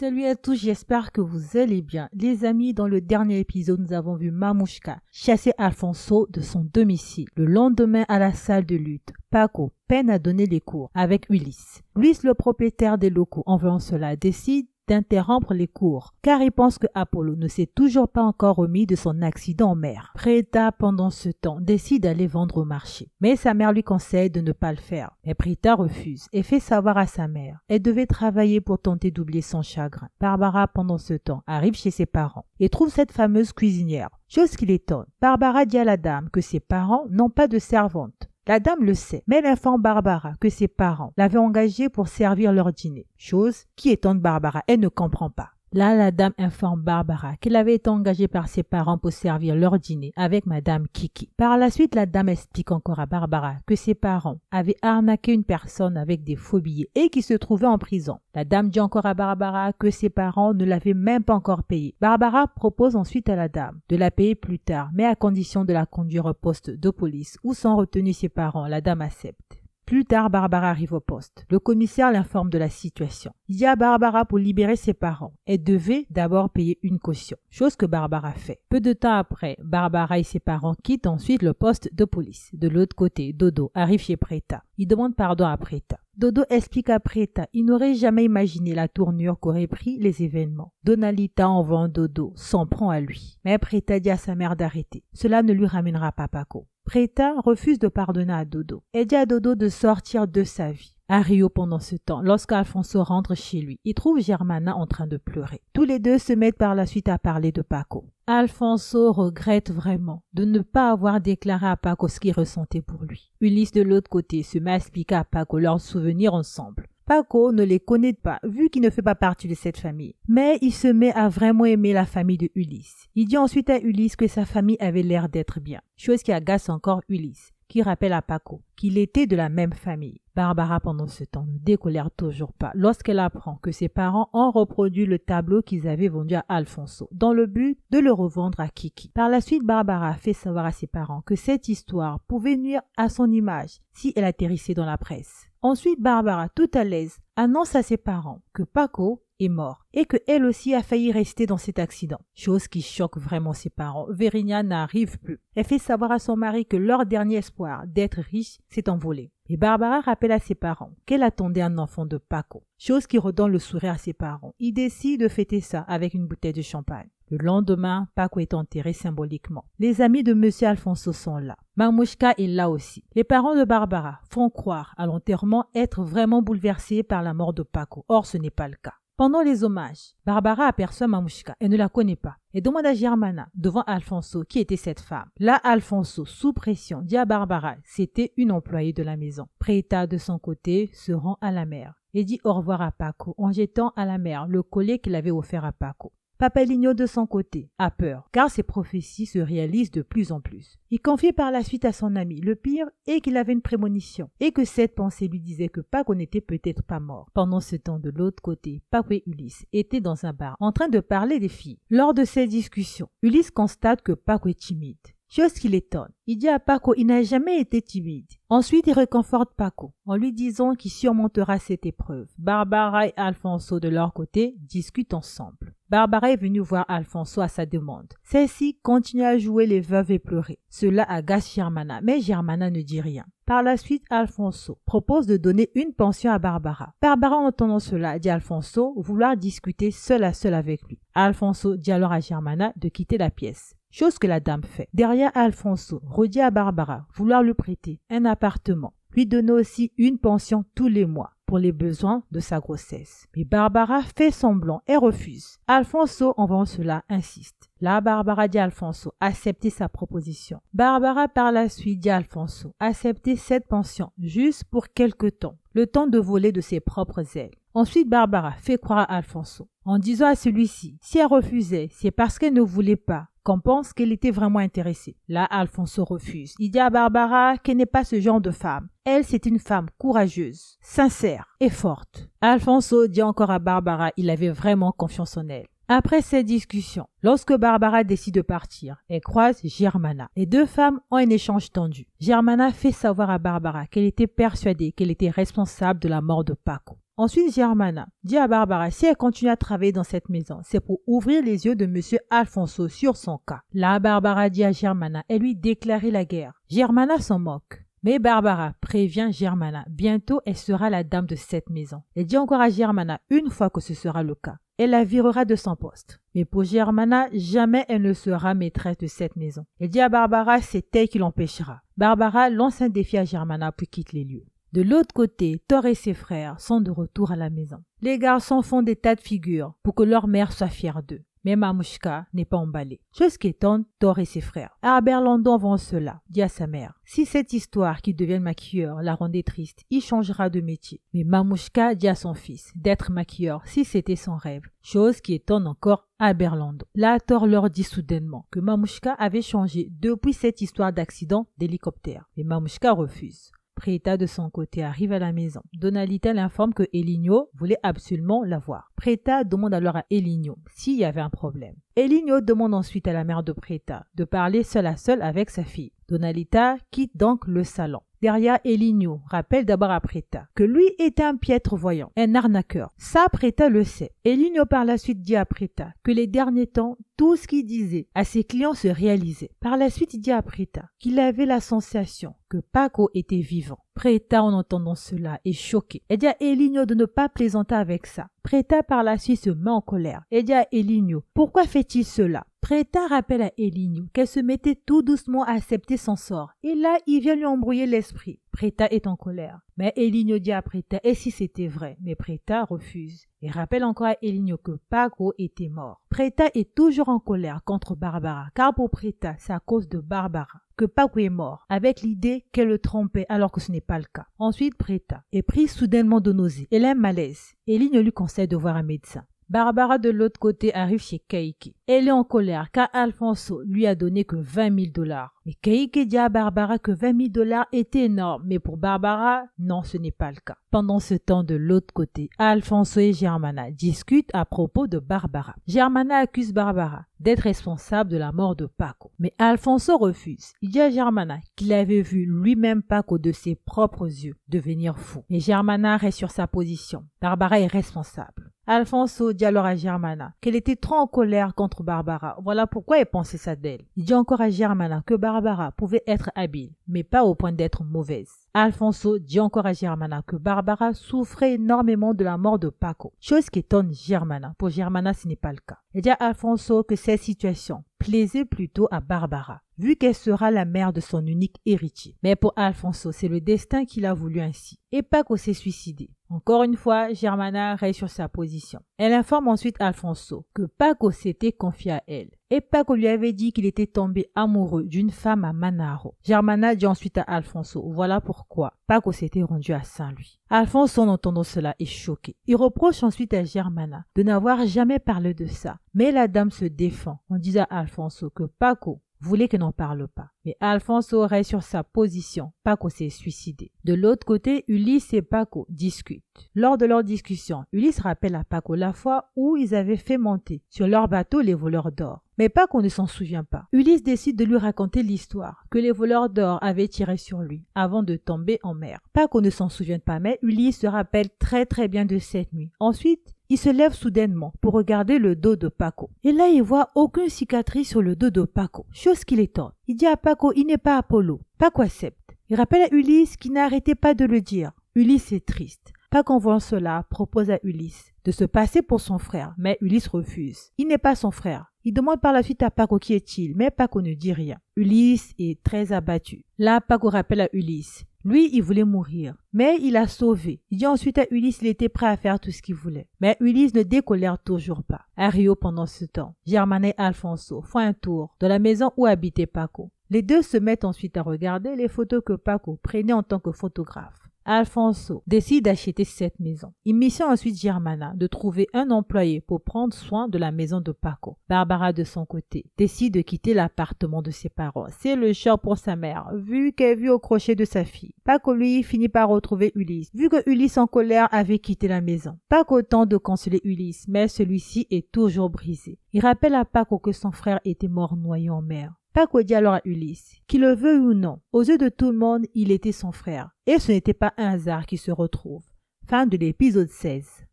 Salut à tous, j'espère que vous allez bien. Les amis, dans le dernier épisode, nous avons vu Mamouchka chasser Alfonso de son domicile. Le lendemain, à la salle de lutte, Paco peine à donner les cours avec Ulysse. Ulysse, le propriétaire des locaux, en voyant cela, décide d'interrompre les cours, car il pense que Apollo ne s'est toujours pas encore remis de son accident en mer. Preta, pendant ce temps, décide d'aller vendre au marché, mais sa mère lui conseille de ne pas le faire. Mais Preta refuse et fait savoir à sa mère. Elle devait travailler pour tenter d'oublier son chagrin. Barbara, pendant ce temps, arrive chez ses parents et trouve cette fameuse cuisinière. Chose qui l'étonne. Barbara dit à la dame que ses parents n'ont pas de servante. La dame le sait, mais l'enfant Barbara que ses parents l'avaient engagée pour servir leur dîner, chose qui étonne Barbara, elle ne comprend pas. Là, la dame informe Barbara qu'elle avait été engagée par ses parents pour servir leur dîner avec Madame Kiki. Par la suite, la dame explique encore à Barbara que ses parents avaient arnaqué une personne avec des faux billets et qui se trouvait en prison. La dame dit encore à Barbara que ses parents ne l'avaient même pas encore payée. Barbara propose ensuite à la dame de la payer plus tard, mais à condition de la conduire au poste de police où sont retenus ses parents. La dame accepte. Plus tard, Barbara arrive au poste. Le commissaire l'informe de la situation a Barbara pour libérer ses parents Elle devait d'abord payer une caution, chose que Barbara fait. Peu de temps après, Barbara et ses parents quittent ensuite le poste de police. De l'autre côté, Dodo arrive chez Preta. Il demande pardon à Preta. Dodo explique à Preta, il n'aurait jamais imaginé la tournure qu'auraient pris les événements. Donalita en vend Dodo, s'en prend à lui. Mais Preta dit à sa mère d'arrêter. Cela ne lui ramènera pas Paco. Preta refuse de pardonner à Dodo Elle dit à Dodo de sortir de sa vie à Rio pendant ce temps, lorsqu'Alfonso rentre chez lui. Il trouve Germana en train de pleurer. Tous les deux se mettent par la suite à parler de Paco. Alfonso regrette vraiment de ne pas avoir déclaré à Paco ce qu'il ressentait pour lui. Ulysse de l'autre côté se met à expliquer à Paco leurs souvenirs ensemble. Paco ne les connaît pas, vu qu'il ne fait pas partie de cette famille. Mais il se met à vraiment aimer la famille de Ulysse. Il dit ensuite à Ulysse que sa famille avait l'air d'être bien, chose qui agace encore Ulysse qui rappelle à Paco qu'il était de la même famille. Barbara, pendant ce temps, ne décolère toujours pas lorsqu'elle apprend que ses parents ont reproduit le tableau qu'ils avaient vendu à Alfonso, dans le but de le revendre à Kiki. Par la suite, Barbara fait savoir à ses parents que cette histoire pouvait nuire à son image si elle atterrissait dans la presse. Ensuite, Barbara, tout à l'aise, annonce à ses parents que Paco est mort et que elle aussi a failli rester dans cet accident. Chose qui choque vraiment ses parents. Verinia n'arrive plus. Elle fait savoir à son mari que leur dernier espoir d'être riche s'est envolé. Et Barbara rappelle à ses parents qu'elle attendait un enfant de Paco. Chose qui redonne le sourire à ses parents. Ils décident de fêter ça avec une bouteille de champagne. Le lendemain, Paco est enterré symboliquement. Les amis de Monsieur Alfonso sont là. Mamouchka est là aussi. Les parents de Barbara font croire à l'enterrement être vraiment bouleversés par la mort de Paco. Or, ce n'est pas le cas. Pendant les hommages, Barbara aperçoit Mamushka et ne la connaît pas et demande à Germana, devant Alfonso, qui était cette femme. Là, Alfonso, sous pression, dit à Barbara, c'était une employée de la maison. Preta, de son côté, se rend à la mer et dit au revoir à Paco en jetant à la mer le collier qu'il avait offert à Paco. Papeligno de son côté a peur, car ses prophéties se réalisent de plus en plus. Il confie par la suite à son ami le pire et qu'il avait une prémonition, et que cette pensée lui disait que Paco n'était peut-être pas mort. Pendant ce temps, de l'autre côté, Paco et Ulysse étaient dans un bar, en train de parler des filles. Lors de ces discussions, Ulysse constate que Paco est timide chose qui l'étonne. Il dit à Paco, il n'a jamais été timide. Ensuite, il réconforte Paco en lui disant qu'il surmontera cette épreuve. Barbara et Alfonso, de leur côté, discutent ensemble. Barbara est venue voir Alfonso à sa demande. Celle-ci continue à jouer les veuves et pleurer. Cela agace Germana, mais Germana ne dit rien. Par la suite, Alfonso propose de donner une pension à Barbara. Barbara, en entendant cela, dit Alfonso vouloir discuter seul à seul avec lui. Alfonso dit alors à Germana de quitter la pièce. Chose que la dame fait. Derrière Alfonso redit à Barbara vouloir lui prêter un appartement, lui donner aussi une pension tous les mois pour les besoins de sa grossesse. Mais Barbara fait semblant et refuse. Alfonso, en voyant cela, insiste. Là, Barbara dit à Alfonso accepter sa proposition. Barbara, par la suite, dit à Alfonso accepter cette pension juste pour quelque temps, le temps de voler de ses propres ailes. Ensuite, Barbara fait croire à Alfonso en disant à celui-ci si elle refusait, c'est parce qu'elle ne voulait pas qu'on pense qu'elle était vraiment intéressée. Là, Alfonso refuse. Il dit à Barbara qu'elle n'est pas ce genre de femme. Elle, c'est une femme courageuse, sincère et forte. Alfonso dit encore à Barbara, il avait vraiment confiance en elle. Après cette discussion, lorsque Barbara décide de partir, elle croise Germana. Les deux femmes ont un échange tendu. Germana fait savoir à Barbara qu'elle était persuadée qu'elle était responsable de la mort de Paco. Ensuite, Germana dit à Barbara si elle continue à travailler dans cette maison, c'est pour ouvrir les yeux de Monsieur Alfonso sur son cas. Là, Barbara dit à Germana et lui déclarer la guerre. Germana s'en moque. Mais Barbara prévient Germana, bientôt elle sera la dame de cette maison. Elle dit encore à Germana, une fois que ce sera le cas, elle la virera de son poste. Mais pour Germana, jamais elle ne sera maîtresse de cette maison. Elle dit à Barbara, c'est elle qui l'empêchera. Barbara lance un défi à Germana puis quitte les lieux. De l'autre côté, Thor et ses frères sont de retour à la maison. Les garçons font des tas de figures pour que leur mère soit fière d'eux. Mais Mamouchka n'est pas emballée. Chose qui étonne Thor et ses frères. Herbert Landon vend cela, dit à sa mère. Si cette histoire qui devient maquilleur la rendait triste, il changera de métier. Mais Mamouchka dit à son fils d'être maquilleur si c'était son rêve. Chose qui étonne encore Herbert Landon. Là, Thor leur dit soudainement que Mamouchka avait changé depuis cette histoire d'accident d'hélicoptère. Mais Mamouchka refuse. Preta de son côté arrive à la maison. Donalita l'informe que Eligno voulait absolument la voir. Preta demande alors à Eligno s'il y avait un problème. Eligno demande ensuite à la mère de Preta de parler seule à seul avec sa fille. Donalita quitte donc le salon derrière Eligno, rappelle d'abord à Preta, que lui était un piètre voyant, un arnaqueur. Ça, Preta le sait. Eligno par la suite dit à Preta que les derniers temps, tout ce qu'il disait à ses clients se réalisait. Par la suite, il dit à Preta qu'il avait la sensation que Paco était vivant. Preta, en entendant cela, est choqué. Elle dit à Eligno de ne pas plaisanter avec ça. Preta, par la suite, se met en colère. Elle dit à Eligno, pourquoi fait-il cela Préta rappelle à Eligno qu'elle se mettait tout doucement à accepter son sort. Et là, il vient lui embrouiller l'esprit. Préta est en colère. Mais Eligno dit à Préta et si c'était vrai Mais Préta refuse. Et rappelle encore à Eligno que Paco était mort. Préta est toujours en colère contre Barbara, car pour Préta, c'est à cause de Barbara que Paco est mort, avec l'idée qu'elle le trompait alors que ce n'est pas le cas. Ensuite, Préta est prise soudainement de nausée. Elle a malaise. Eligno lui conseille de voir un médecin. Barbara de l'autre côté arrive chez Keiki. Elle est en colère car Alfonso lui a donné que 20 000 dollars. Mais dit à Barbara que 20 000 dollars était énorme, mais pour Barbara, non, ce n'est pas le cas. Pendant ce temps, de l'autre côté, Alfonso et Germana discutent à propos de Barbara. Germana accuse Barbara d'être responsable de la mort de Paco. Mais Alfonso refuse. Il dit à Germana qu'il avait vu lui-même Paco de ses propres yeux devenir fou. Mais Germana reste sur sa position. Barbara est responsable. Alfonso dit alors à Germana qu'elle était trop en colère contre Barbara. Voilà pourquoi elle pensait ça d'elle. Il dit encore à Germana que Barbara Barbara pouvait être habile, mais pas au point d'être mauvaise. Alfonso dit encore à Germana que Barbara souffrait énormément de la mort de Paco, chose qui étonne Germana. Pour Germana, ce n'est pas le cas. Elle dit à Alfonso que cette situation plaisait plutôt à Barbara, vu qu'elle sera la mère de son unique héritier. Mais pour Alfonso, c'est le destin qu'il a voulu ainsi. Et Paco s'est suicidé. Encore une fois, Germana reste sur sa position. Elle informe ensuite Alfonso que Paco s'était confié à elle et Paco lui avait dit qu'il était tombé amoureux d'une femme à Manaro. Germana dit ensuite à Alfonso, voilà pourquoi Paco s'était rendu à Saint-Louis. Alfonso, en entendant cela, est choqué. Il reproche ensuite à Germana de n'avoir jamais parlé de ça. Mais la dame se défend en disant à Alfonso que Paco voulait que n'en parle pas. Mais Alphonse aurait sur sa position. Paco s'est suicidé. De l'autre côté, Ulysse et Paco discutent. Lors de leur discussion, Ulysse rappelle à Paco la fois où ils avaient fait monter sur leur bateau les voleurs d'or. Mais Paco ne s'en souvient pas. Ulysse décide de lui raconter l'histoire que les voleurs d'or avaient tiré sur lui avant de tomber en mer. Paco ne s'en souvient pas, mais Ulysse se rappelle très très bien de cette nuit. Ensuite, il se lève soudainement pour regarder le dos de Paco. Et là, il voit aucune cicatrice sur le dos de Paco, chose qui l'étonne. Il dit à Paco, il n'est pas Apollo. Paco accepte. Il rappelle à Ulysse qui n'arrêtait pas de le dire. Ulysse est triste. Paco, en voyant cela, propose à Ulysse de se passer pour son frère, mais Ulysse refuse. Il n'est pas son frère. Il demande par la suite à Paco qui est-il, mais Paco ne dit rien. Ulysse est très abattu. Là, Paco rappelle à Ulysse lui, il voulait mourir, mais il a sauvé. Il dit ensuite à Ulysse qu'il était prêt à faire tout ce qu'il voulait. Mais Ulysse ne décolère toujours pas. À Rio, pendant ce temps, Germain et Alfonso font un tour dans la maison où habitait Paco. Les deux se mettent ensuite à regarder les photos que Paco prenait en tant que photographe. Alfonso décide d'acheter cette maison. Il missionne ensuite Germana de trouver un employé pour prendre soin de la maison de Paco. Barbara, de son côté, décide de quitter l'appartement de ses parents. C'est le choc pour sa mère, vu qu'elle vue au crochet de sa fille. Paco, lui, finit par retrouver Ulysse, vu que Ulysse en colère avait quitté la maison. Paco tente de consoler Ulysse, mais celui-ci est toujours brisé. Il rappelle à Paco que son frère était mort noyé en mer. Paco dit alors à Ulysse, qu'il le veuille ou non, aux yeux de tout le monde, il était son frère. Et ce n'était pas un hasard qui se retrouve. Fin de l'épisode 16.